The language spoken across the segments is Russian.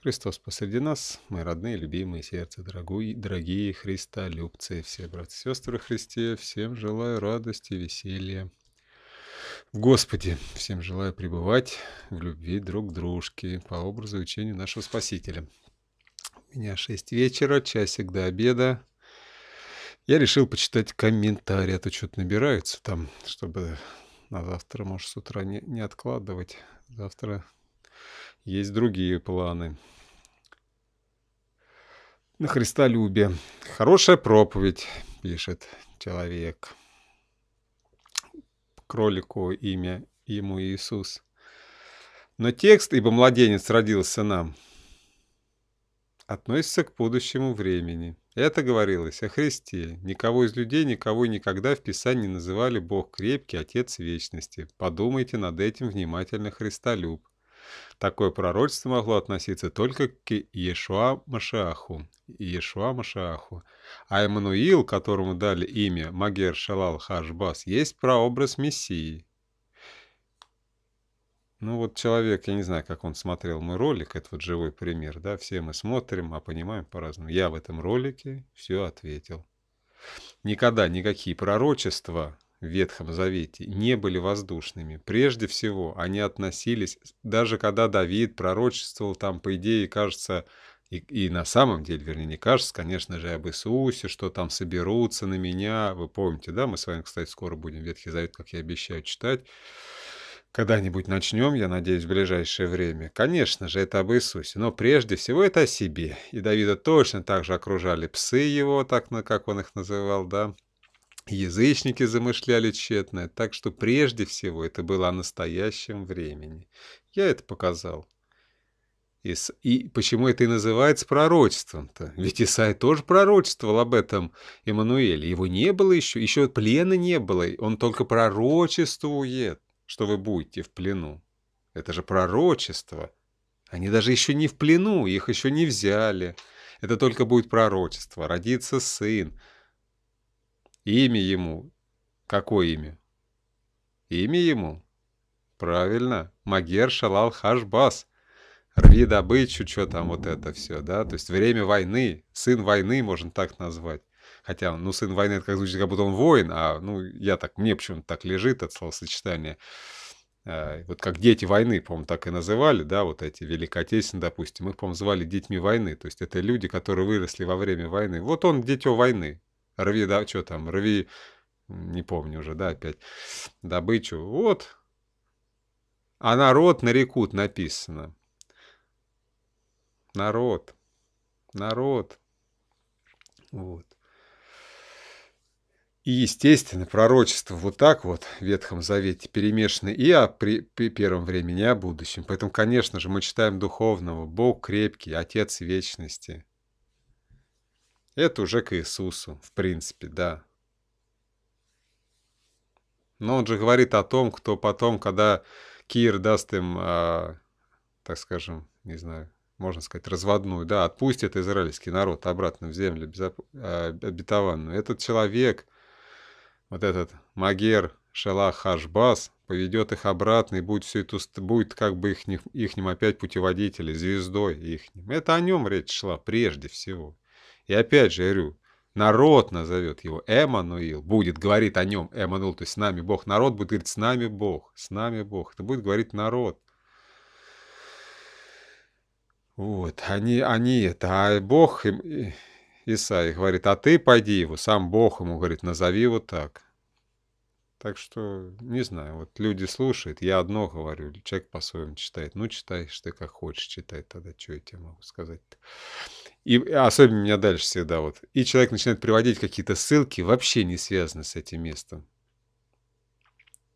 Христос посреди нас, мои родные, любимые, сердце, дорогие, дорогие Христа любцы все братья и сестры Христе, всем желаю радости, веселья. В Господе всем желаю пребывать в любви друг к дружке по образу и учению нашего Спасителя. У меня 6 вечера, часик до обеда. Я решил почитать комментарии, а то что-то набираются там, чтобы на завтра, может, с утра не, не откладывать. Завтра есть другие планы. На Христолюбие. Хорошая проповедь, пишет человек. Кролику имя ему Иисус. Но текст, ибо младенец родился нам, относится к будущему времени. Это говорилось о Христе. Никого из людей, никого и никогда в Писании называли Бог крепкий, Отец вечности. Подумайте над этим внимательно, Христолюб. Такое пророчество могло относиться только к Иешуа Машиаху, Иешуа Машиаху. А Эммануил, которому дали имя Магер Шалал Хашбас, есть прообраз Мессии. Ну вот человек, я не знаю, как он смотрел мой ролик, это вот живой пример, да, все мы смотрим, а понимаем по-разному. Я в этом ролике все ответил. Никогда никакие пророчества Ветхом Завете не были воздушными. Прежде всего, они относились, даже когда Давид пророчествовал там, по идее, кажется, и, и на самом деле, вернее, не кажется, конечно же, об Иисусе, что там соберутся на меня. Вы помните, да, мы с вами, кстати, скоро будем Ветхий Завет, как я обещаю, читать. Когда-нибудь начнем, я надеюсь, в ближайшее время. Конечно же, это об Иисусе, но прежде всего это о себе. И Давида точно так же окружали псы его, так как он их называл, да, Язычники замышляли тщетное, так что прежде всего это было о настоящем времени. Я это показал. И, с... и почему это и называется пророчеством-то? Ведь Исаия тоже пророчествовал об этом Эммануэле. Его не было еще, еще плена не было. Он только пророчествует, что вы будете в плену. Это же пророчество. Они даже еще не в плену, их еще не взяли. Это только будет пророчество. Родится сын Имя ему. Какое имя? Имя ему. Правильно. Магер Шалал Хашбас. Рви добычу, что там вот это все, да? То есть время войны, сын войны можно так назвать. Хотя, ну, сын войны, это как звучит, как будто он воин, а, ну, я так, мне почему-то так лежит от словосочетания. А, вот как дети войны, по-моему, так и называли, да, вот эти великотесен, допустим, их, по-моему, звали детьми войны. То есть это люди, которые выросли во время войны. Вот он, дитё войны, рви, да, что там, рви, не помню уже, да, опять, добычу, вот. А народ нарекут написано. Народ, народ, вот. И, естественно, пророчество вот так вот в Ветхом Завете перемешаны и о при, при первом времени, и о будущем. Поэтому, конечно же, мы читаем духовного. Бог крепкий, Отец вечности. Это уже к Иисусу, в принципе, да. Но он же говорит о том, кто потом, когда Кир даст им, э, так скажем, не знаю, можно сказать, разводную, да, отпустит израильский народ обратно в землю безоп... э, обетованную. Этот человек, вот этот Магер Шелах Хашбас, поведет их обратно и будет всю эту, будет как бы их, их, их опять путеводителем, звездой их. Это о нем речь шла прежде всего. И опять же, я говорю, народ назовет его Эммануил, будет говорить о нем Эммануил, то есть с нами Бог. Народ будет говорить, с нами Бог, с нами Бог. Это будет говорить народ. Вот, они, они это, а Бог им, Исаия говорит, а ты пойди его, сам Бог ему говорит, назови его так. Так что, не знаю, вот люди слушают, я одно говорю, человек по-своему читает. Ну, читаешь ты как хочешь читать, тогда что я тебе могу сказать -то? И особенно меня дальше всегда вот. И человек начинает приводить какие-то ссылки, вообще не связанные с этим местом.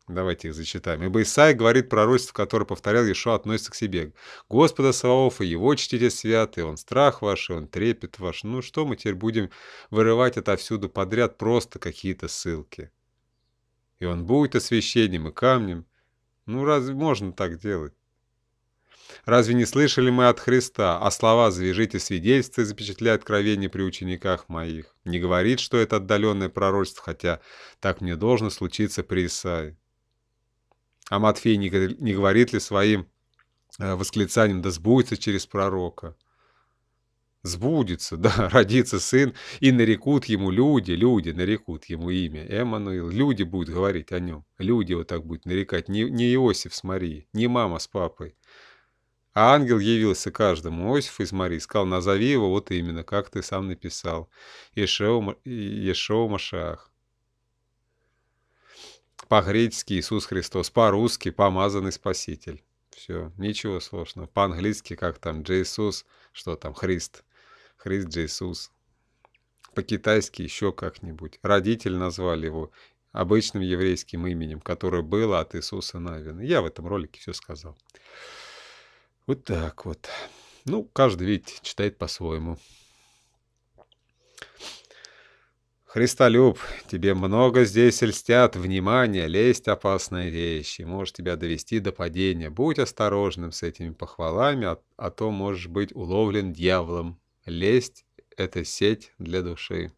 Давайте их зачитаем. «Ибо Исаия говорит пророчество, которое повторял Ешо, относится к себе. Господа Саваофа, его чтите святый, он страх ваш, и он трепет ваш». Ну что мы теперь будем вырывать отовсюду подряд просто какие-то ссылки? «И он будет освящением и камнем». Ну разве можно так делать? Разве не слышали мы от Христа, а слова «завяжите свидетельство» и запечатляй откровение при учениках моих? Не говорит, что это отдаленное пророчество, хотя так мне должно случиться при Исаии. А Матфей не, говорит ли своим э, восклицанием «да сбудется через пророка»? сбудется, да, родится сын, и нарекут ему люди, люди нарекут ему имя, Эммануил, люди будут говорить о нем, люди вот так будут нарекать, не, не Иосиф с Марией, не мама с папой, а ангел явился каждому. Иосиф из Марии сказал, назови его вот именно, как ты сам написал. Ешео, Ешео Машах. По-гречески Иисус Христос, по-русски помазанный Спаситель. Все, ничего сложного. По-английски как там, Джейсус, что там, Христ. Христ Джейсус. По-китайски еще как-нибудь. Родитель назвали его обычным еврейским именем, которое было от Иисуса Навина. Я в этом ролике все сказал. Вот так вот. Ну, каждый, ведь читает по-своему. Христолюб, тебе много здесь льстят, внимание, лесть опасная вещь, и может тебя довести до падения. Будь осторожным с этими похвалами, а, а то можешь быть уловлен дьяволом. Лесть — это сеть для души.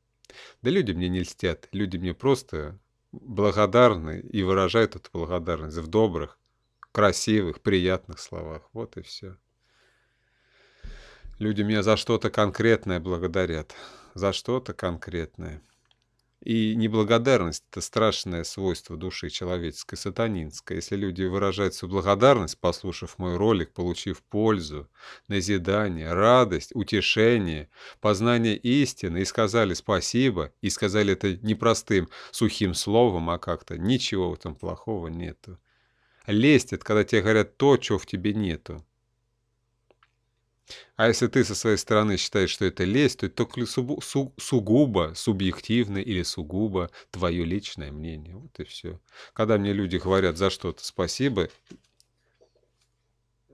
Да люди мне не льстят, люди мне просто благодарны и выражают эту благодарность в добрых, красивых, приятных словах. Вот и все. Люди меня за что-то конкретное благодарят. За что-то конкретное. И неблагодарность – это страшное свойство души человеческой, сатанинской. Если люди выражают свою благодарность, послушав мой ролик, получив пользу, назидание, радость, утешение, познание истины, и сказали спасибо, и сказали это не простым сухим словом, а как-то ничего в этом плохого нету лестят, когда тебе говорят то, чего в тебе нету. А если ты со своей стороны считаешь, что это лесть, то это только су су сугубо субъективное или сугубо твое личное мнение. Вот и все. Когда мне люди говорят за что-то спасибо,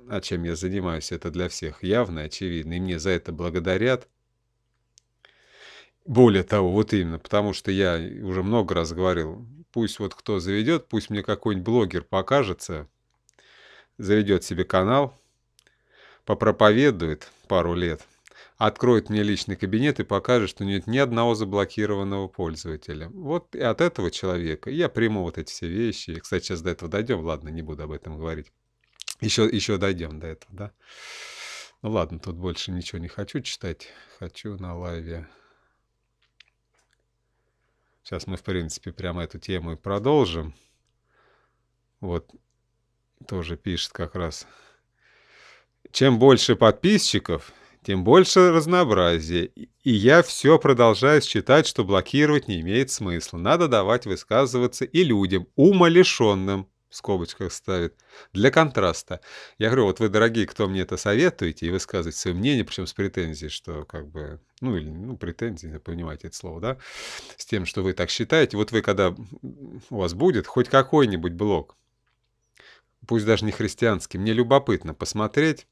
а чем я занимаюсь, это для всех явно, очевидно, и мне за это благодарят. Более того, вот именно, потому что я уже много раз говорил, Пусть вот кто заведет, пусть мне какой-нибудь блогер покажется, заведет себе канал, попроповедует пару лет, откроет мне личный кабинет и покажет, что нет ни одного заблокированного пользователя. Вот и от этого человека я приму вот эти все вещи. Кстати, сейчас до этого дойдем, ладно, не буду об этом говорить. Еще, еще дойдем до этого, да? Ну ладно, тут больше ничего не хочу читать. Хочу на лайве Сейчас мы, в принципе, прямо эту тему и продолжим. Вот тоже пишет как раз. Чем больше подписчиков, тем больше разнообразия. И я все продолжаю считать, что блокировать не имеет смысла. Надо давать высказываться и людям, умалишенным, в скобочках ставит, для контраста. Я говорю, вот вы, дорогие, кто мне это советуете, и высказываете свое мнение, причем с претензией, что как бы ну или ну, претензии, понимаете это слово, да, с тем, что вы так считаете. Вот вы когда у вас будет хоть какой-нибудь блог, пусть даже не христианский, мне любопытно посмотреть,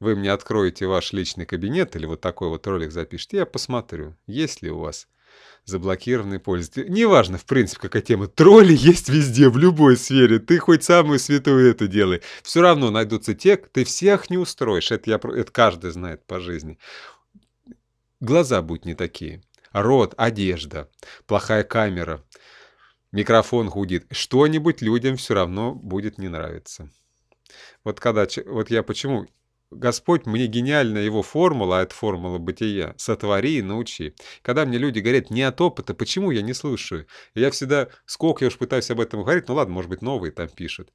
вы мне откроете ваш личный кабинет или вот такой вот ролик запишите, я посмотрю, есть ли у вас заблокированные пользователи. Неважно, в принципе, какая тема. Тролли есть везде, в любой сфере. Ты хоть самую святую это делай. Все равно найдутся те, ты всех не устроишь. Это, я, это каждый знает по жизни. Глаза будь не такие. Рот, одежда, плохая камера, микрофон гудит. Что-нибудь людям все равно будет не нравиться. Вот когда, вот я почему Господь, мне гениальна его формула, а это формула бытия. Сотвори и научи. Когда мне люди говорят не от опыта, почему я не слушаю? я всегда, сколько я уж пытаюсь об этом говорить, ну ладно, может быть, новые там пишут.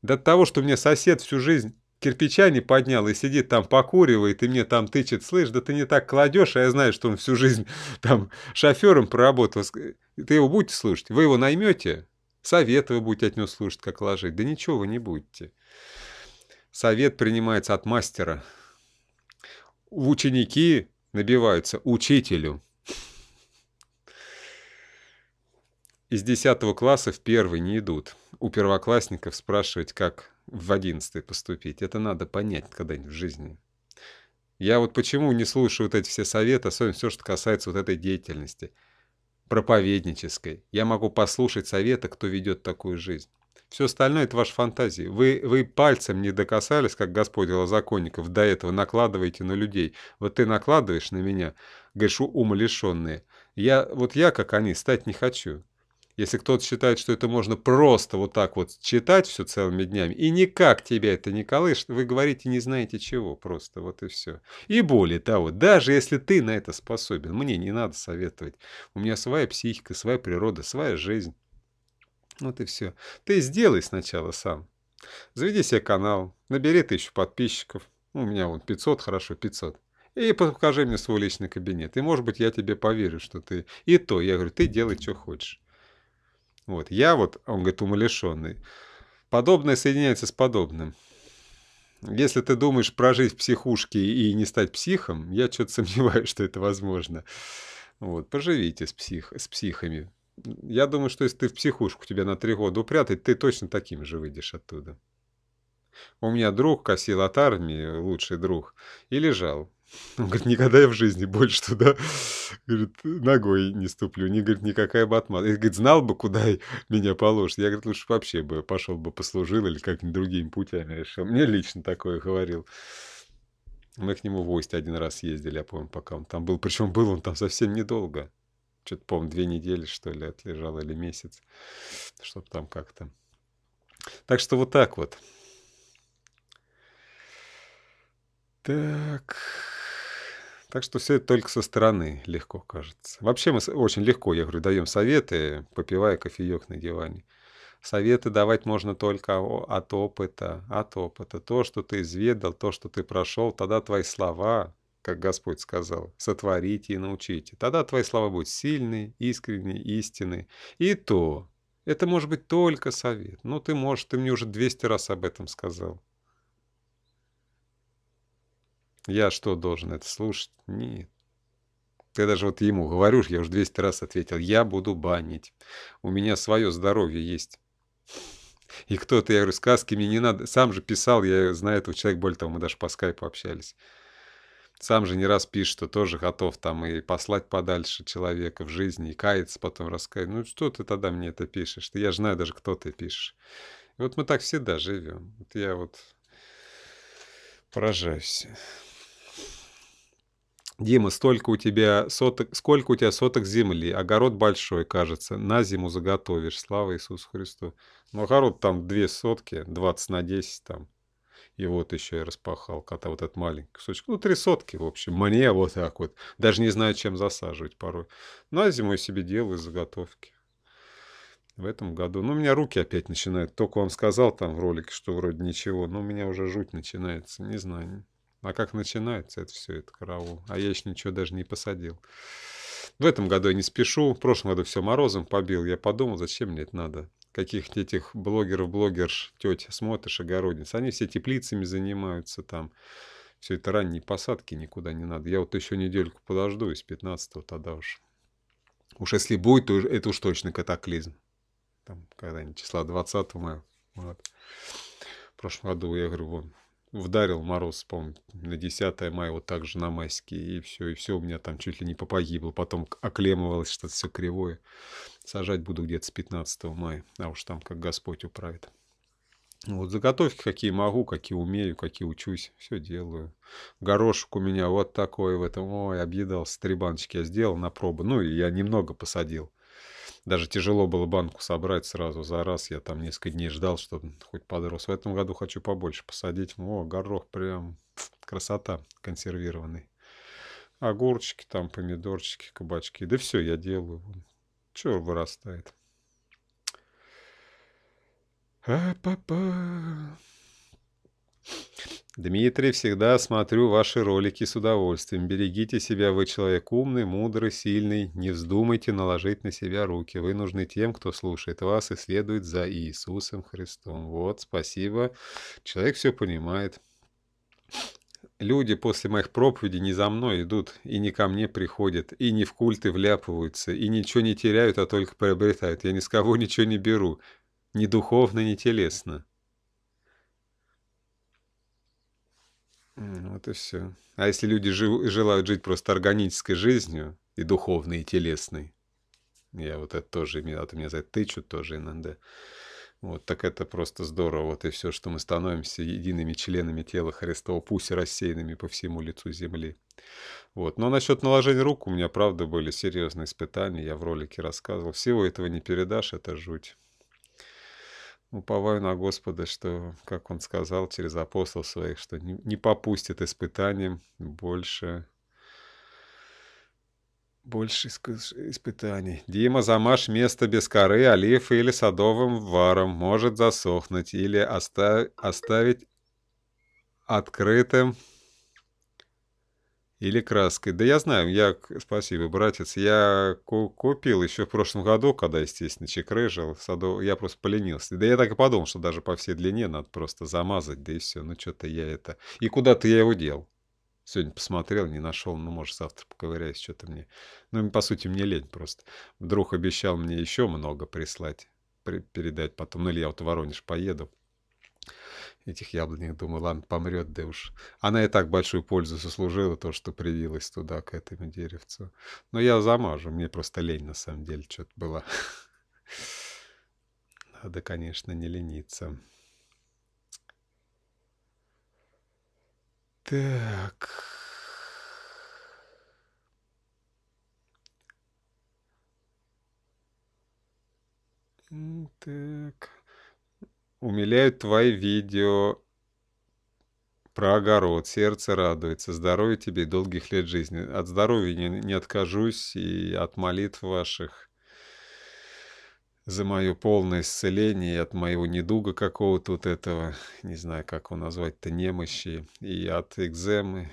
До того, что мне сосед всю жизнь кирпича не поднял и сидит там покуривает и мне там тычет, слышь, да ты не так кладешь, а я знаю, что он всю жизнь там шофером проработал. Ты его будете слушать? Вы его наймете? Совет вы будете от него слушать, как ложить. Да ничего вы не будете. Совет принимается от мастера. В ученики набиваются учителю. Из 10 класса в первый не идут. У первоклассников спрашивать, как в одиннадцатый поступить. Это надо понять когда-нибудь в жизни. Я вот почему не слушаю вот эти все советы, особенно все, что касается вот этой деятельности проповеднической. Я могу послушать советы, кто ведет такую жизнь. Все остальное – это ваши фантазии. Вы, вы пальцем не докасались, как Господь законников, до этого накладываете на людей. Вот ты накладываешь на меня, говоришь, лишенные. Я, вот я, как они, стать не хочу. Если кто-то считает, что это можно просто вот так вот читать все целыми днями, и никак тебя это не колышет, вы говорите не знаете чего, просто вот и все. И более того, даже если ты на это способен, мне не надо советовать. У меня своя психика, своя природа, своя жизнь. Вот и все. Ты сделай сначала сам. Заведи себе канал, набери тысячу подписчиков. У меня вон 500, хорошо, 500 и покажи мне свой личный кабинет. И, может быть, я тебе поверю, что ты... И то, я говорю, ты делай, что хочешь. Вот, я вот, он говорит, умалишенный. Подобное соединяется с подобным. Если ты думаешь прожить в психушке и не стать психом, я что-то сомневаюсь, что это возможно. Вот, поживите с, псих, с психами. Я думаю, что если ты в психушку тебя на три года упрятать, ты точно таким же выйдешь оттуда. У меня друг косил от армии, лучший друг, и лежал. Он говорит, никогда я в жизни больше туда, говорит, ногой не ступлю. Не, говорит, никакая бы И говорит, знал бы, куда меня положат. Я, говорит, лучше вообще бы пошел бы послужил или как-нибудь другими путями решил. Мне лично такое говорил. Мы к нему в Ость один раз ездили, я помню, пока он там был. Причем был он там совсем недолго. Что-то, помню, две недели, что ли, отлежал или месяц. что там как-то. Так что вот так вот. Так. Так что все это только со стороны легко кажется. Вообще мы очень легко, я говорю, даем советы, попивая кофеек на диване. Советы давать можно только от опыта, от опыта. То, что ты изведал, то, что ты прошел, тогда твои слова, как Господь сказал, сотворите и научите. Тогда твои слова будут сильные, искренние, истинные. И то, это может быть только совет. Ну, ты можешь, ты мне уже 200 раз об этом сказал. Я что, должен это слушать? Нет. Ты даже вот ему говоришь, я уже 200 раз ответил, я буду банить. У меня свое здоровье есть. И кто-то, я говорю, сказки мне не надо. Сам же писал, я знаю этого человека, более того, мы даже по скайпу общались. Сам же не раз пишет, что тоже готов там и послать подальше человека в жизни, и каяться потом, раскаять. Ну, что ты тогда мне это пишешь? Я же знаю даже, кто ты пишешь. И вот мы так всегда живем. Вот я вот поражаюсь. Дима, столько у тебя соток, сколько у тебя соток земли, огород большой, кажется, на зиму заготовишь, слава Иисусу Христу. Ну, огород там две сотки, 20 на 10 там. И вот еще я распахал кота вот этот маленький кусочек. Ну, три сотки, в общем, мне вот так вот. Даже не знаю, чем засаживать порой. На ну, зиму я себе делаю заготовки. В этом году. Ну, у меня руки опять начинают. Только вам сказал там в ролике, что вроде ничего. Но у меня уже жуть начинается. Не знаю. А как начинается это все, это караул. А я еще ничего даже не посадил. В этом году я не спешу. В прошлом году все морозом побил. Я подумал, зачем мне это надо. Каких этих блогеров, блогерш, теть смотришь, огородниц. Они все теплицами занимаются там. Все это ранние посадки никуда не надо. Я вот еще недельку подожду из 15-го тогда уж. Уж если будет, то это уж точно катаклизм. Там когда-нибудь числа 20 мая. Вот. В прошлом году я говорю, вон, Вдарил мороз, помню, на 10 мая, вот так же на майские, и все, и все у меня там чуть ли не попогибло. Потом оклемывалось что-то все кривое. Сажать буду где-то с 15 мая, а уж там как Господь управит. Вот заготовки какие могу, какие умею, какие учусь, все делаю. Горошек у меня вот такой в этом, ой, объедался, три баночки я сделал на пробу. Ну, и я немного посадил даже тяжело было банку собрать сразу за раз. Я там несколько дней ждал, чтобы хоть подрос. В этом году хочу побольше посадить. О, горох прям красота консервированный. Огурчики там, помидорчики, кабачки. Да все я делаю. Чего вырастает. А-па-па. Дмитрий, всегда смотрю ваши ролики с удовольствием. Берегите себя, вы человек умный, мудрый, сильный. Не вздумайте наложить на себя руки. Вы нужны тем, кто слушает вас и следует за Иисусом Христом. Вот, спасибо. Человек все понимает. Люди после моих проповедей не за мной идут, и не ко мне приходят, и не в культы вляпываются, и ничего не теряют, а только приобретают. Я ни с кого ничего не беру, ни духовно, ни телесно. Вот и все. А если люди жив, желают жить просто органической жизнью, и духовной, и телесной, я вот это тоже, меня, это а меня за это тычут тоже иногда, вот, так это просто здорово. Вот и все, что мы становимся едиными членами тела Христова, пусть и рассеянными по всему лицу земли. Вот. Но насчет наложения рук у меня, правда, были серьезные испытания. Я в ролике рассказывал. Всего этого не передашь, это жуть уповаю на Господа, что, как Он сказал через апостол своих, что не, не попустит испытаниям больше, больше испытаний. Дима, замажь место без коры, олив или садовым варом, может засохнуть или оста оставить открытым или краской. Да я знаю, я... Спасибо, братец. Я купил еще в прошлом году, когда, естественно, чекрыжил. Саду... Я просто поленился. Да я так и подумал, что даже по всей длине надо просто замазать, да и все. Ну, что-то я это... И куда-то я его дел. Сегодня посмотрел, не нашел, ну, может, завтра поковыряюсь, что-то мне... Ну, по сути, мне лень просто. Вдруг обещал мне еще много прислать, при... передать потом. Ну, или я вот в Воронеж поеду этих яблонях. Думаю, ладно, помрет, да уж. Она и так большую пользу сослужила, то, что привилась туда, к этому деревцу. Но я замажу, мне просто лень, на самом деле, что-то было. Надо, конечно, не лениться. Так. Так умиляют твои видео про огород, сердце радуется, здоровья тебе и долгих лет жизни. От здоровья не, не откажусь и от молитв ваших за мое полное исцеление и от моего недуга какого-то вот этого, не знаю, как его назвать-то, немощи, и от экземы.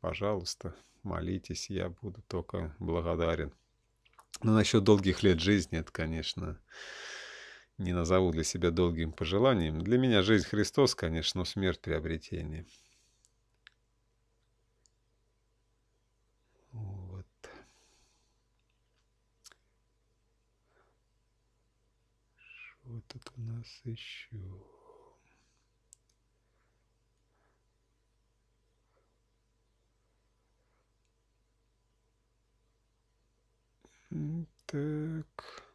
Пожалуйста, молитесь, я буду только благодарен. Но насчет долгих лет жизни, это, конечно, не назову для себя долгим пожеланием, для меня жизнь Христос, конечно, но смерть приобретение. Вот. Что тут у нас еще? Так...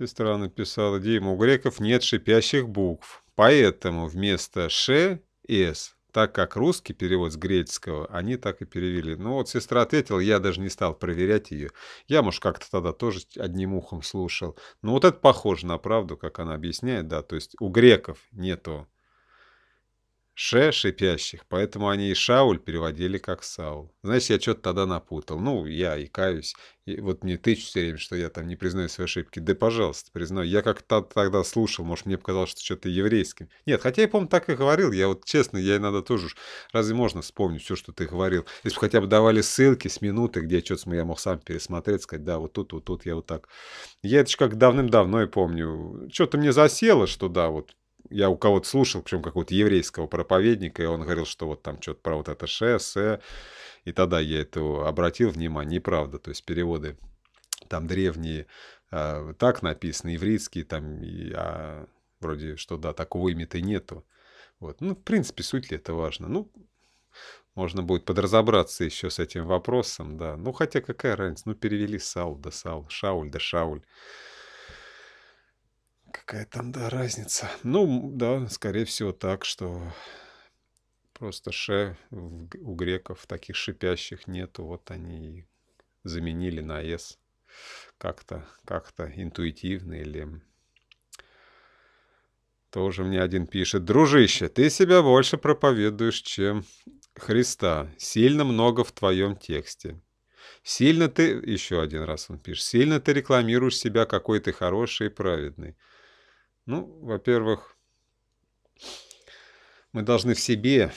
Сестра написала диму у греков нет шипящих букв, поэтому вместо «ш» — «с». Так как русский перевод с греческого, они так и перевели. Ну вот сестра ответила, я даже не стал проверять ее. Я, может, как-то тогда тоже одним ухом слушал. Но ну, вот это похоже на правду, как она объясняет, да. То есть у греков нету Ше шипящих, поэтому они и Шауль переводили как Саул. Знаешь, я что-то тогда напутал. Ну, я и каюсь. И вот мне тычут все время, что я там не признаю свои ошибки. Да, пожалуйста, признаю. Я как-то тогда слушал, может, мне показалось, что что-то еврейским. Нет, хотя я, помню, так и говорил. Я вот, честно, я иногда тоже уж... Разве можно вспомнить все, что ты говорил? Если бы хотя бы давали ссылки с минуты, где что-то я мог сам пересмотреть, сказать, да, вот тут, вот тут, я вот так. Я это же как давным-давно и помню. Что-то мне засело, что да, вот я у кого-то слушал, причем какого-то еврейского проповедника, и он говорил, что вот там что-то про вот это ше, се, и тогда я это обратил внимание, неправда, то есть переводы там древние э, так написаны, ивритские там, и, а, вроде что да, такого имя-то нету. Вот. Ну, в принципе, суть ли это важно? Ну, можно будет подразобраться еще с этим вопросом, да. Ну, хотя какая разница, ну, перевели Саул да Саул, Шауль да Шауль. Какая там, да, разница? Ну, да, скорее всего так, что просто ше у греков таких шипящих нету. Вот они и заменили на «с» как-то как интуитивно или... Тоже мне один пишет. «Дружище, ты себя больше проповедуешь, чем Христа. Сильно много в твоем тексте. Сильно ты...» Еще один раз он пишет. «Сильно ты рекламируешь себя, какой ты хороший и праведный. Ну, во-первых, мы должны в себе,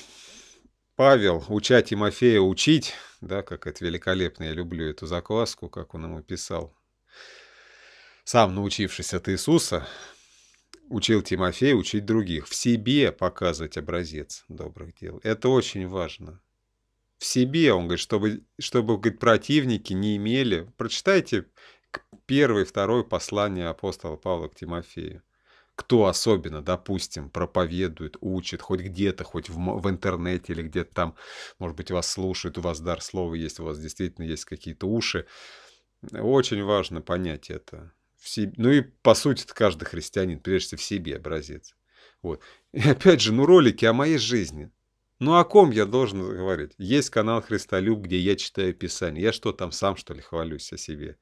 Павел, уча Тимофея учить, да, как это великолепно, я люблю эту закваску, как он ему писал, сам научившись от Иисуса, учил Тимофея учить других, в себе показывать образец добрых дел. Это очень важно. В себе, он говорит, чтобы, чтобы говорит, противники не имели. Прочитайте первое и второе послание апостола Павла к Тимофею кто особенно, допустим, проповедует, учит, хоть где-то, хоть в, в интернете или где-то там, может быть, вас слушают, у вас дар слова есть, у вас действительно есть какие-то уши. Очень важно понять это. В себе. Ну и, по сути, каждый христианин, прежде всего, в себе образец. Вот. И опять же, ну ролики о моей жизни. Ну о ком я должен говорить? Есть канал Христолюб, где я читаю Писание. Я что там сам, что ли, хвалюсь о себе?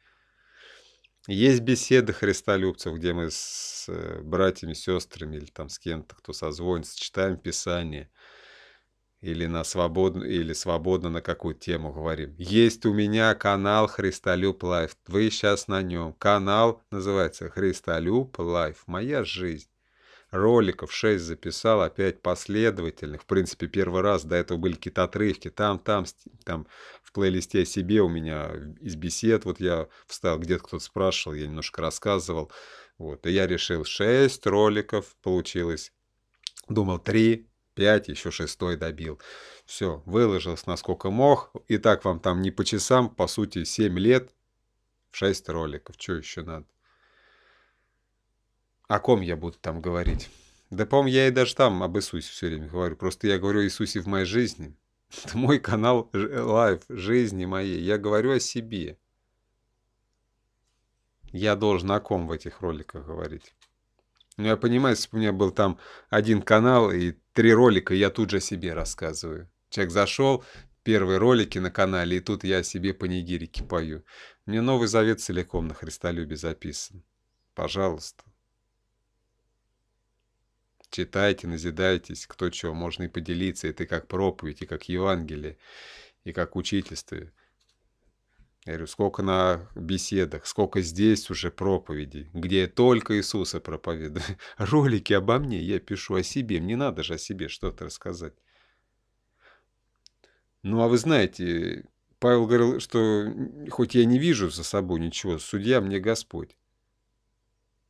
Есть беседы христолюбцев, где мы с э, братьями, сестрами или там с кем-то, кто созвонится, читаем Писание или, на свободно, или свободно на какую тему говорим. Есть у меня канал Христолюб Лайф. Вы сейчас на нем. Канал называется Христолюб Лайф. Моя жизнь. Роликов 6 записал, опять последовательных. В принципе, первый раз до этого были какие-то отрывки. Там, там, там в плейлисте о себе у меня из бесед, вот я встал, где-то кто-то спрашивал, я немножко рассказывал. Вот, и я решил 6 роликов получилось. Думал 3, 5, еще 6 добил. Все, выложился насколько мог. И так вам там не по часам, по сути, 7 лет, 6 роликов. Что еще надо? О ком я буду там говорить? Да, по-моему, я и даже там об Иисусе все время говорю. Просто я говорю о Иисусе в моей жизни. Это мой канал лайф, жизни моей. Я говорю о себе. Я должен о ком в этих роликах говорить. Ну, я понимаю, если бы у меня был там один канал и три ролика, я тут же о себе рассказываю. Человек зашел, первые ролики на канале, и тут я о себе панигирики пою. Мне Новый Завет целиком на христолюбе записан. Пожалуйста читайте, назидайтесь, кто чего, можно и поделиться, это как проповедь, и как Евангелие, и как учительство. Я говорю, сколько на беседах, сколько здесь уже проповедей, где я только Иисуса проповедую. Ролики обо мне я пишу, о себе, мне надо же о себе что-то рассказать. Ну, а вы знаете, Павел говорил, что хоть я не вижу за собой ничего, судья мне Господь.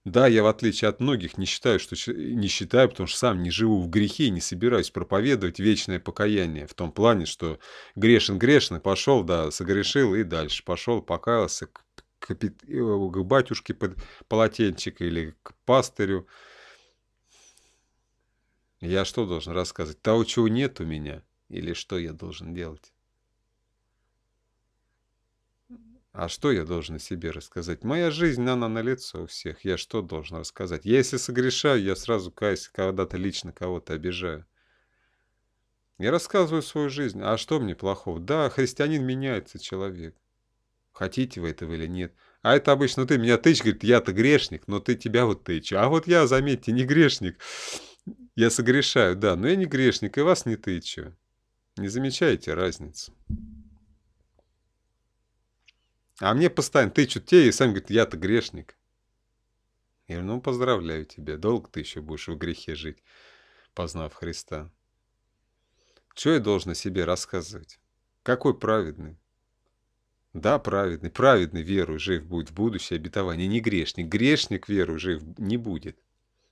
Да, я в отличие от многих не считаю, что не считаю, потому что сам не живу в грехе и не собираюсь проповедовать вечное покаяние в том плане, что грешен грешно, пошел, да, согрешил и дальше пошел, покаялся к, к, э, к батюшке под полотенчик или к пастырю. Я что должен рассказывать? Того, чего нет у меня? Или что я должен делать? А что я должен себе рассказать? Моя жизнь, она на лицо у всех. Я что должен рассказать? Я, если согрешаю, я сразу каюсь, когда-то лично кого-то обижаю. Я рассказываю свою жизнь. А что мне плохого? Да, христианин меняется человек. Хотите вы этого или нет. А это обычно ты меня тычь, говорит, я-то грешник, но ты тебя вот тычь. А вот я, заметьте, не грешник. Я согрешаю, да, но я не грешник, и вас не тычу. Не замечаете разницу? А мне постоянно тычут те и сами говорят, я-то грешник. Я говорю, ну, поздравляю тебя, долго ты еще будешь в грехе жить, познав Христа. Что я должен о себе рассказывать? Какой праведный? Да, праведный. Праведный веру жив будет в будущее обетование. Не грешник. Грешник веру жив не будет.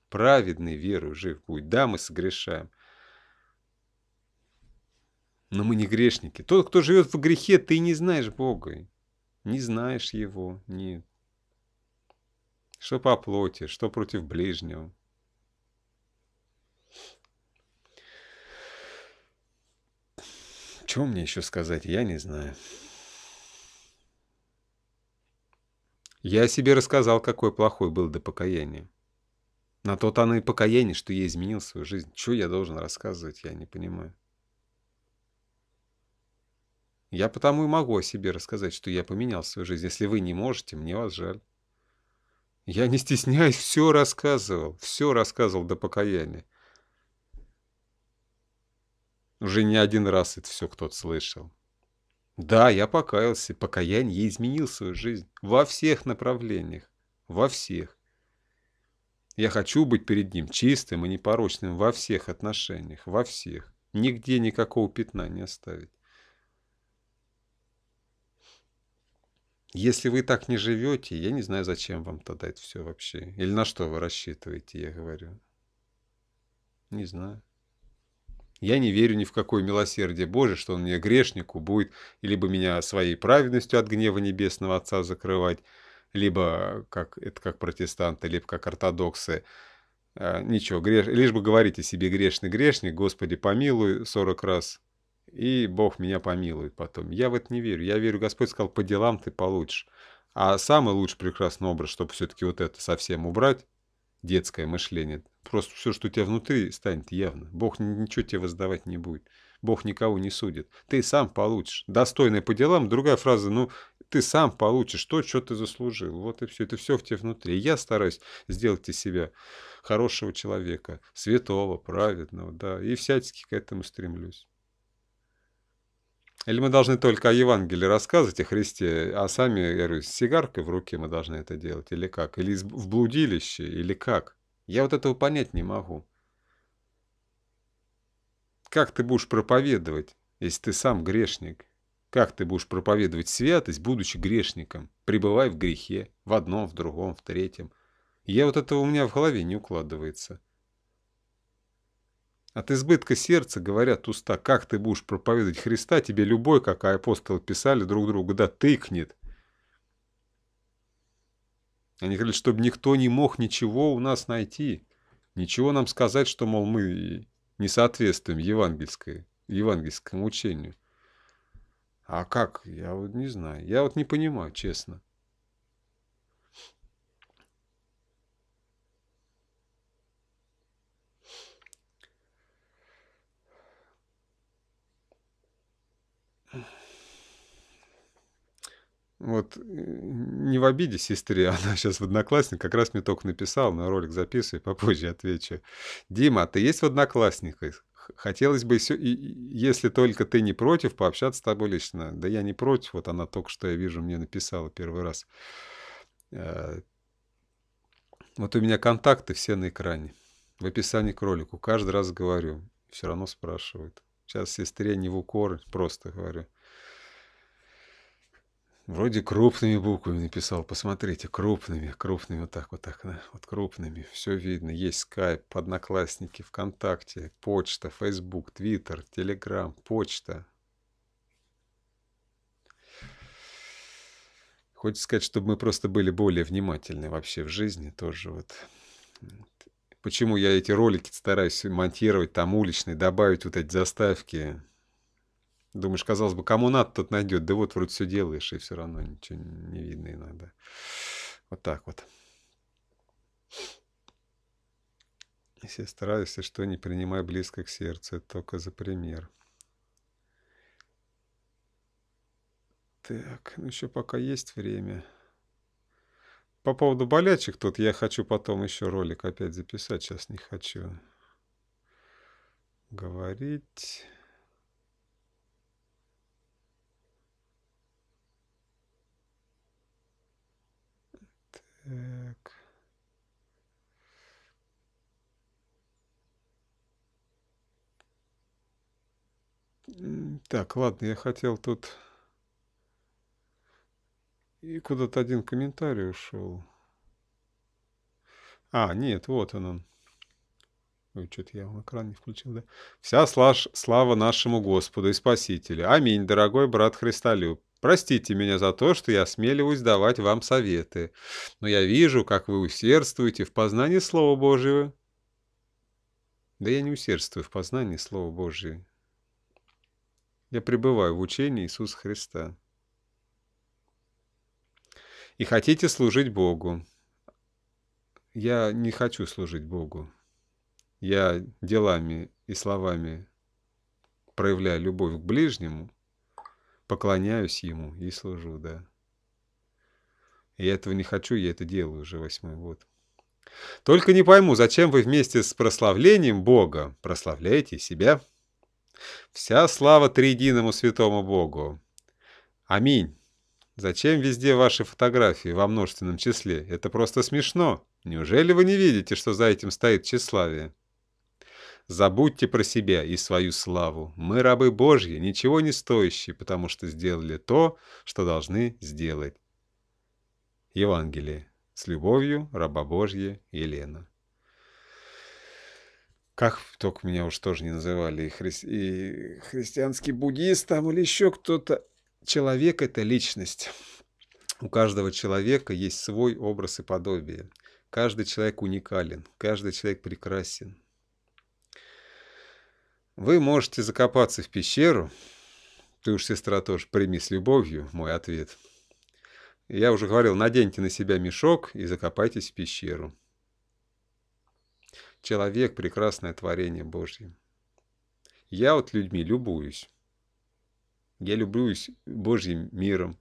Праведный веру жив будет. Да, мы согрешаем. Но мы не грешники. Тот, кто живет в грехе, ты не знаешь Бога не знаешь его, не... Что по плоти, что против ближнего. Чем мне еще сказать, я не знаю. Я себе рассказал, какой плохой был до покаяния. На тот то оно и покаяние, что я изменил свою жизнь. Чего я должен рассказывать, я не понимаю. Я потому и могу о себе рассказать, что я поменял свою жизнь. Если вы не можете, мне вас жаль. Я не стесняясь все рассказывал, все рассказывал до покаяния. Уже не один раз это все кто-то слышал. Да, я покаялся, покаяние, я изменил свою жизнь во всех направлениях, во всех. Я хочу быть перед ним чистым и непорочным во всех отношениях, во всех. Нигде никакого пятна не оставить. Если вы так не живете, я не знаю, зачем вам тогда это все вообще. Или на что вы рассчитываете, я говорю. Не знаю. Я не верю ни в какое милосердие Божие, что он мне грешнику будет либо меня своей праведностью от гнева небесного Отца закрывать, либо как, это как протестанты, либо как ортодоксы. А, ничего, греш... лишь бы говорите себе грешный грешник, Господи помилуй 40 раз и Бог меня помилует потом. Я в это не верю. Я верю, Господь сказал, по делам ты получишь. А самый лучший прекрасный образ, чтобы все-таки вот это совсем убрать, детское мышление, просто все, что у тебя внутри, станет явно. Бог ничего тебе воздавать не будет. Бог никого не судит. Ты сам получишь. Достойный по делам. Другая фраза, ну, ты сам получишь то, что ты заслужил. Вот и все. Это все в тебе внутри. я стараюсь сделать из себя хорошего человека, святого, праведного, да, и всячески к этому стремлюсь. Или мы должны только о Евангелии рассказывать, о Христе, а сами, я говорю, с сигаркой в руке мы должны это делать, или как? Или в блудилище, или как? Я вот этого понять не могу. Как ты будешь проповедовать, если ты сам грешник? Как ты будешь проповедовать святость, будучи грешником, пребывая в грехе, в одном, в другом, в третьем? Я вот этого у меня в голове не укладывается. От избытка сердца, говорят уста, как ты будешь проповедовать Христа, тебе любой, как апостолы писали друг другу, да тыкнет. Они говорят, чтобы никто не мог ничего у нас найти, ничего нам сказать, что, мол, мы не соответствуем евангельской, евангельскому учению. А как? Я вот не знаю. Я вот не понимаю, честно. Вот э, не в обиде сестре, она сейчас в Одноклассник, как раз мне только написал, на ролик записывай, попозже отвечу. Дима, а ты есть в Одноклассниках? Хотелось бы, если только ты не против, пообщаться с тобой лично. Да я не против, вот она только что, я вижу, мне написала первый раз. Э, вот у меня контакты все на экране, в описании к ролику. Каждый раз говорю, все равно спрашивают. Сейчас сестре не в укор, просто говорю. Вроде крупными буквами написал, посмотрите, крупными, крупными, вот так, вот так, да, вот крупными, все видно, есть Skype, одноклассники, вконтакте, почта, Facebook, твиттер, телеграм, почта. Хочется сказать, чтобы мы просто были более внимательны вообще в жизни тоже вот. Почему я эти ролики стараюсь монтировать, там уличные, добавить вот эти заставки, Думаешь, казалось бы, кому надо, тот найдет. Да вот вроде все делаешь, и все равно ничего не видно иногда. Вот так вот. стараюсь, если что, не принимай близко к сердцу. Это только за пример. Так, ну еще пока есть время. По поводу болячек тут я хочу потом еще ролик опять записать. Сейчас не хочу говорить. Так. Так, ладно, я хотел тут... И куда-то один комментарий ушел. А, нет, вот он он. Ой, что-то я вам экран не включил, да? Вся слава нашему Господу и Спасителю. Аминь, дорогой брат Христолюб. Простите меня за то, что я осмеливаюсь давать вам советы, но я вижу, как вы усердствуете в познании Слова Божьего». «Да я не усердствую в познании Слова Божьего. Я пребываю в учении Иисуса Христа». «И хотите служить Богу?» «Я не хочу служить Богу. Я делами и словами проявляю любовь к ближнему» поклоняюсь ему и служу, да. Я этого не хочу, я это делаю уже восьмой год. Только не пойму, зачем вы вместе с прославлением Бога прославляете себя? Вся слава триединому святому Богу. Аминь. Зачем везде ваши фотографии во множественном числе? Это просто смешно. Неужели вы не видите, что за этим стоит тщеславие? Забудьте про себя и свою славу. Мы рабы Божьи, ничего не стоящие, потому что сделали то, что должны сделать. Евангелие. С любовью, раба Божья Елена. Как только меня уж тоже не называли, и, хри... и христианский буддист там или еще кто-то. Человек — это личность. У каждого человека есть свой образ и подобие. Каждый человек уникален, каждый человек прекрасен, вы можете закопаться в пещеру. Ты уж, сестра, тоже прими с любовью мой ответ. Я уже говорил, наденьте на себя мешок и закопайтесь в пещеру. Человек – прекрасное творение Божье. Я вот людьми любуюсь. Я люблюсь Божьим миром,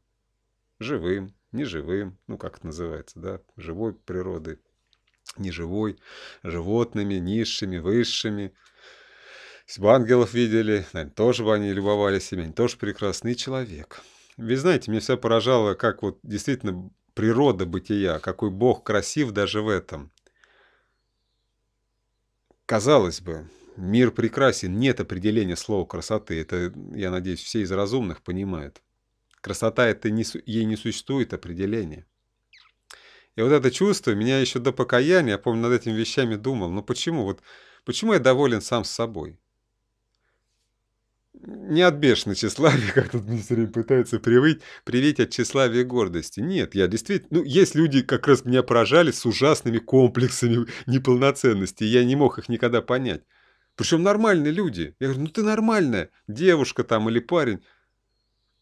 живым, неживым, ну как это называется, да, живой природы, неживой, животными, низшими, высшими – если бы ангелов видели, наверное, тоже бы они любовались ими. Они тоже прекрасный человек. Вы знаете, меня все поражало, как вот действительно природа бытия, какой Бог красив даже в этом. Казалось бы, мир прекрасен, нет определения слова красоты. Это, я надеюсь, все из разумных понимают. Красота это не, ей не существует определения. И вот это чувство меня еще до покаяния, я помню, над этими вещами думал, ну почему, вот почему я доволен сам с собой? не от бешеной тщеславия, как тут мне все время пытаются привыть, привить от тщеславия гордости. Нет, я действительно... Ну, есть люди, как раз меня поражали с ужасными комплексами неполноценности, и я не мог их никогда понять. Причем нормальные люди. Я говорю, ну ты нормальная, девушка там или парень.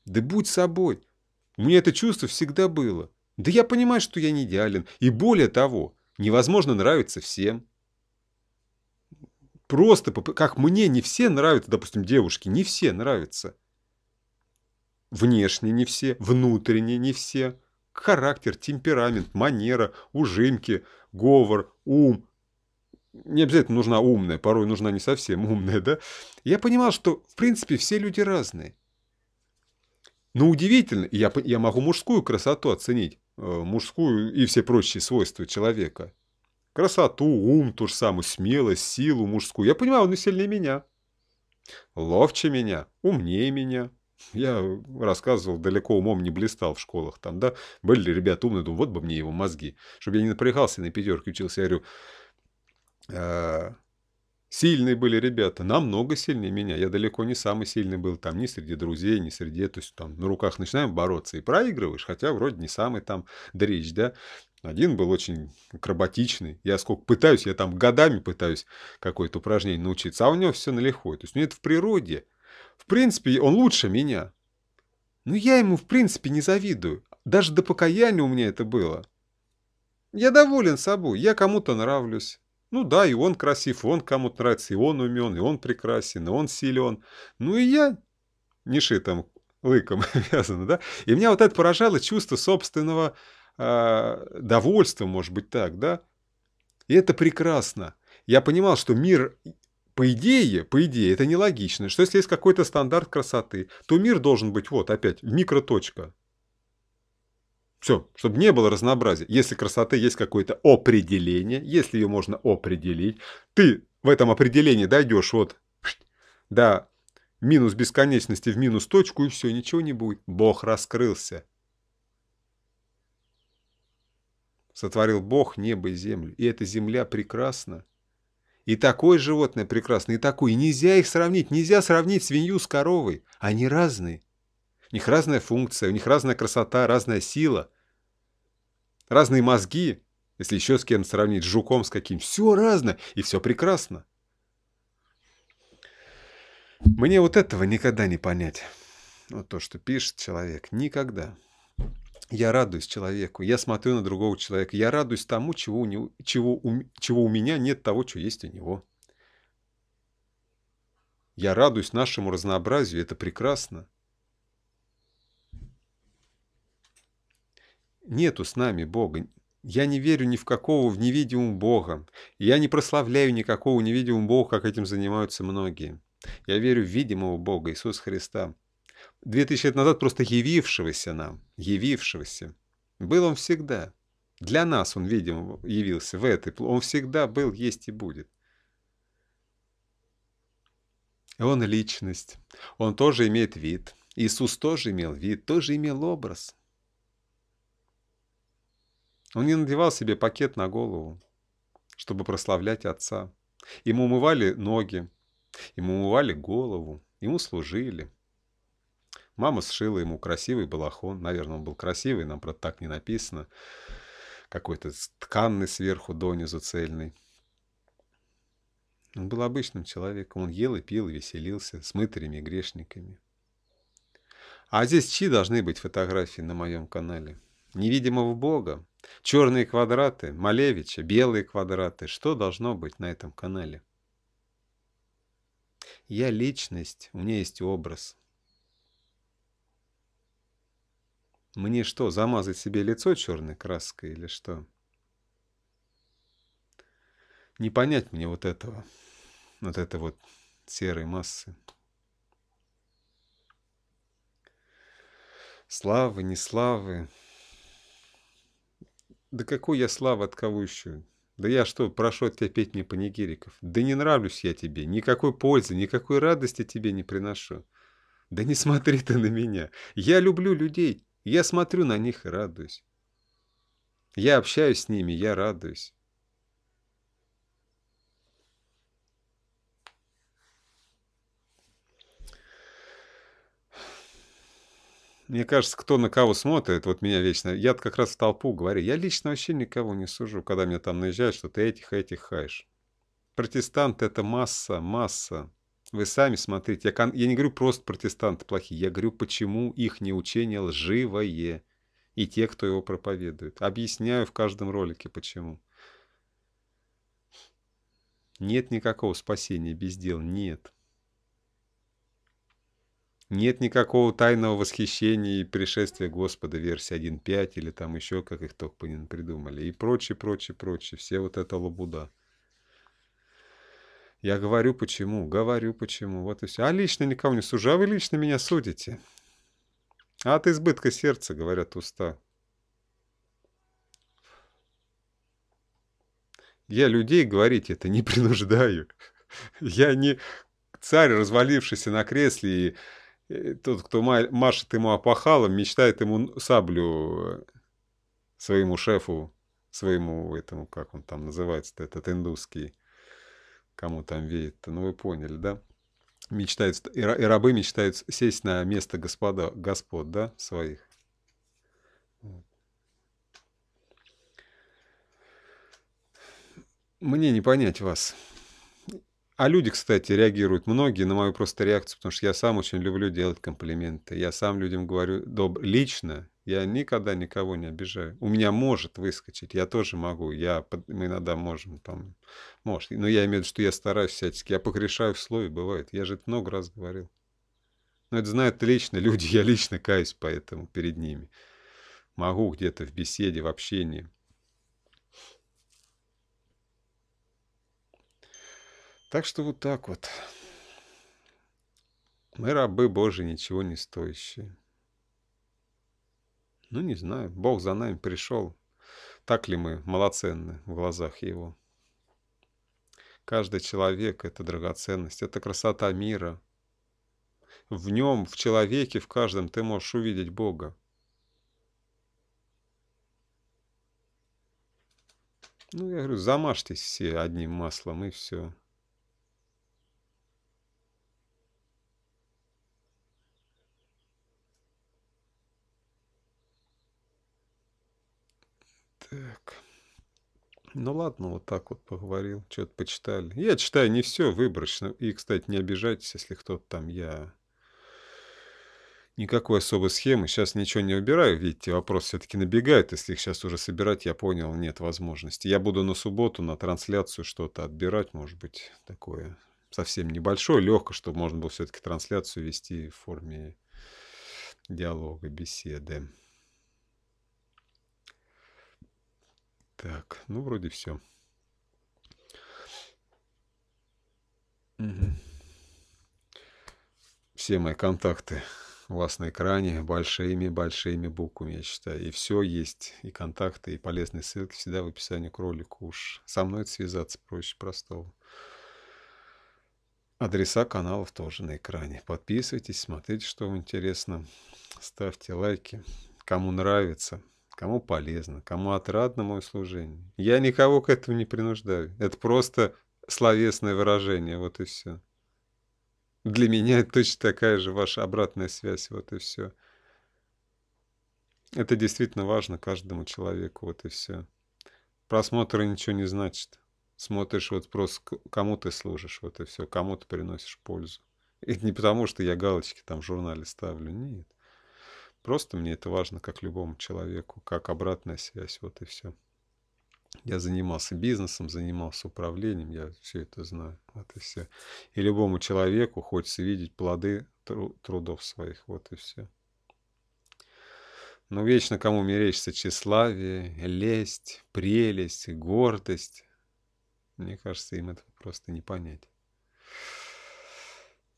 Да будь собой. У меня это чувство всегда было. Да я понимаю, что я не идеален. И более того, невозможно нравиться всем просто, как мне не все нравятся, допустим, девушки, не все нравятся. Внешне не все, внутренне не все. Характер, темперамент, манера, ужимки, говор, ум. Не обязательно нужна умная, порой нужна не совсем умная, да? Я понимал, что, в принципе, все люди разные. Но удивительно, я, я могу мужскую красоту оценить, э, мужскую и все прочие свойства человека – Красоту, ум, ту же самую смелость, силу мужскую. Я понимаю, он и сильнее меня. Ловче меня, умнее меня. Я рассказывал, далеко умом не блистал в школах там, да. Были ребята умные, думаю, вот бы мне его мозги. Чтобы я не напрягался на пятерке учился, я говорю, э, сильные были ребята, намного сильнее меня. Я далеко не самый сильный был там, ни среди друзей, ни среди, то есть там на руках начинаем бороться и проигрываешь, хотя вроде не самый там дречь, да. Один был очень акробатичный. Я сколько пытаюсь, я там годами пытаюсь какое-то упражнение научиться, а у него все налегко. То есть у него это в природе. В принципе, он лучше меня. Но я ему, в принципе, не завидую. Даже до покаяния у меня это было. Я доволен собой, я кому-то нравлюсь. Ну да, и он красив, и он кому-то нравится, и он умен, и он прекрасен, и он силен. Ну и я не шитым лыком вязан, да? И меня вот это поражало чувство собственного э, довольство, может быть, так, да? И это прекрасно. Я понимал, что мир, по идее, по идее, это нелогично, что если есть какой-то стандарт красоты, то мир должен быть вот опять микроточка. Все, чтобы не было разнообразия. Если красоты есть какое-то определение, если ее можно определить, ты в этом определении дойдешь вот до минус бесконечности в минус точку, и все, ничего не будет. Бог раскрылся. сотворил Бог небо и землю, и эта земля прекрасна. И такое животное прекрасно, и такое. И нельзя их сравнить, нельзя сравнить свинью с коровой. Они разные. У них разная функция, у них разная красота, разная сила, разные мозги, если еще с кем сравнить, с жуком с каким. Все разное, и все прекрасно. Мне вот этого никогда не понять. Вот то, что пишет человек, никогда я радуюсь человеку, я смотрю на другого человека, я радуюсь тому, чего у, него, чего у, чего у меня нет того, что есть у него. Я радуюсь нашему разнообразию, это прекрасно. Нету с нами Бога. Я не верю ни в какого в невидимого Бога. Я не прославляю никакого невидимого Бога, как этим занимаются многие. Я верю в видимого Бога, Иисуса Христа две тысячи лет назад просто явившегося нам, явившегося. Был он всегда. Для нас он, видимо, явился в этой. Он всегда был, есть и будет. Он личность. Он тоже имеет вид. Иисус тоже имел вид, тоже имел образ. Он не надевал себе пакет на голову, чтобы прославлять Отца. Ему умывали ноги, ему умывали голову, ему служили. Мама сшила ему красивый балахон. Наверное, он был красивый, нам, правда, так не написано. Какой-то тканный сверху донизу цельный. Он был обычным человеком. Он ел и пил, и веселился с мытарями и грешниками. А здесь чьи должны быть фотографии на моем канале? Невидимого Бога? Черные квадраты? Малевича? Белые квадраты? Что должно быть на этом канале? Я личность, у меня есть образ – Мне что, замазать себе лицо черной краской или что? Не понять мне вот этого, вот этой вот серой массы. Славы, не славы. Да какой я славу от кого еще? Да я что, прошу от тебя петь мне панигириков? Да не нравлюсь я тебе, никакой пользы, никакой радости тебе не приношу. Да не смотри ты на меня. Я люблю людей я смотрю на них и радуюсь. Я общаюсь с ними, я радуюсь. Мне кажется, кто на кого смотрит, вот меня вечно, я как раз в толпу говорю, я лично вообще никого не сужу, когда меня там наезжают, что ты этих, этих хаешь. Протестанты – это масса, масса. Вы сами смотрите. Я, кон... я не говорю просто протестанты плохие. Я говорю, почему их не учение лживое. И те, кто его проповедует. Объясняю в каждом ролике, почему. Нет никакого спасения без дел. Нет. Нет никакого тайного восхищения и пришествия Господа, версия 1.5 или там еще как их только придумали. И прочее, прочее, прочее. Все вот это лабуда. Я говорю почему, говорю почему, вот и все. А лично никого не сужу, а вы лично меня судите. А от избытка сердца, говорят уста. Я людей говорить это не принуждаю. Я не царь, развалившийся на кресле, и э, тот, кто машет ему опахалом, мечтает ему саблю э, своему шефу, своему этому, как он там называется этот индусский кому там веет-то, ну вы поняли, да? Мечтают, и рабы мечтают сесть на место господа, господ, да, своих. Мне не понять вас. А люди, кстати, реагируют, многие, на мою просто реакцию, потому что я сам очень люблю делать комплименты. Я сам людям говорю доб... лично, я никогда никого не обижаю. У меня может выскочить, я тоже могу, я, мы иногда можем, там, может. Но я имею в виду, что я стараюсь всячески, я погрешаю в слове, бывает. Я же это много раз говорил. Но это знают лично люди, я лично каюсь поэтому перед ними. Могу где-то в беседе, в общении. Так что вот так вот. Мы рабы Божии, ничего не стоящие. Ну, не знаю, Бог за нами пришел. Так ли мы малоценны в глазах Его? Каждый человек — это драгоценность, это красота мира. В нем, в человеке, в каждом ты можешь увидеть Бога. Ну, я говорю, замажьтесь все одним маслом, и все. Ну ладно, вот так вот поговорил, что-то почитали. Я читаю не все выборочно. И, кстати, не обижайтесь, если кто-то там я... Никакой особой схемы. Сейчас ничего не убираю. Видите, вопросы все-таки набегает. Если их сейчас уже собирать, я понял, нет возможности. Я буду на субботу на трансляцию что-то отбирать, может быть, такое совсем небольшое, легко, чтобы можно было все-таки трансляцию вести в форме диалога, беседы. Так, ну вроде все. Все мои контакты у вас на экране большими-большими буквами, я считаю. И все есть, и контакты, и полезные ссылки всегда в описании к ролику. Уж со мной связаться проще простого. Адреса каналов тоже на экране. Подписывайтесь, смотрите, что вам интересно. Ставьте лайки, кому нравится кому полезно, кому отрадно мое служение. Я никого к этому не принуждаю. Это просто словесное выражение, вот и все. Для меня это точно такая же ваша обратная связь, вот и все. Это действительно важно каждому человеку, вот и все. Просмотры ничего не значит. Смотришь вот просто, кому ты служишь, вот и все, кому ты приносишь пользу. Это не потому, что я галочки там в журнале ставлю, нет. Просто мне это важно, как любому человеку, как обратная связь, вот и все. Я занимался бизнесом, занимался управлением, я все это знаю, вот и все. И любому человеку хочется видеть плоды тру- трудов своих, вот и все. Но ну, вечно кому мерещится тщеславие, лесть, прелесть, гордость. Мне кажется, им это просто не понять.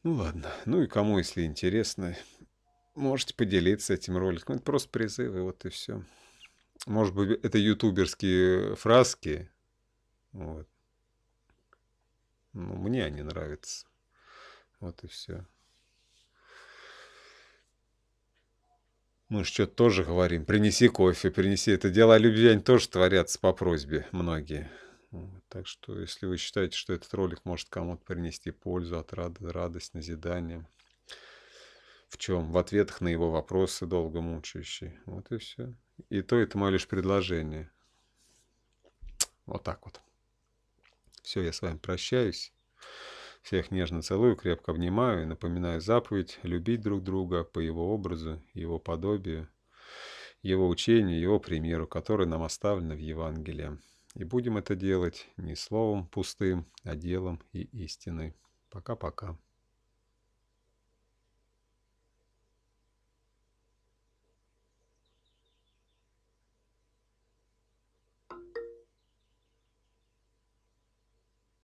Ну ладно. Ну и кому, если интересно, можете поделиться этим роликом. Это просто призывы, вот и все. Может быть, это ютуберские фразки. Вот. Ну, мне они нравятся. Вот и все. Мы же что-то тоже говорим. Принеси кофе, принеси. Это дела любви, они тоже творятся по просьбе многие. Так что, если вы считаете, что этот ролик может кому-то принести пользу, отраду, радость, назидание – в чем? В ответах на его вопросы долго мучающий. Вот и все. И то это мое лишь предложение. Вот так вот. Все, я с вами прощаюсь. Всех нежно целую, крепко обнимаю и напоминаю заповедь любить друг друга по его образу, его подобию, его учению, его примеру, который нам оставлено в Евангелии. И будем это делать не словом пустым, а делом и истиной. Пока-пока.